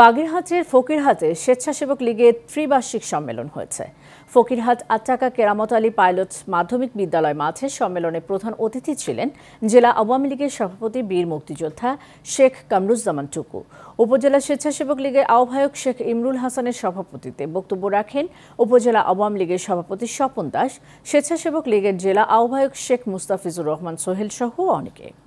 বাগেরহাটের ফকিরহাটে স্বেচ্ছাসেবক লীগের ত্রিবার্ষিক সম্মেলন হয়েছে ফকিরহাট আটাকা কেরামত আলী পাইলট মাধ্যমিক বিদ্যালয় মাঠে সম্মেলনে প্রধান অতিথি ছিলেন জেলা আওয়ামী লীগের সভাপতি বীর মুক্তিযোদ্ধা শেখ কামরুজ্জামান টুকু উপজেলা স্বেচ্ছাসেবক লীগের আহ্বায়ক শেখ ইমরুল হাসানের সভাপতিতে বক্তব্য রাখেন উপজেলা আওয়ামী লীগের সভাপতি স্বপন দাস স্বেচ্ছাসেবক লীগের জেলা আহ্বায়ক শেখ মুস্তাফিজুর রহমান সোহেল সহ অনেকে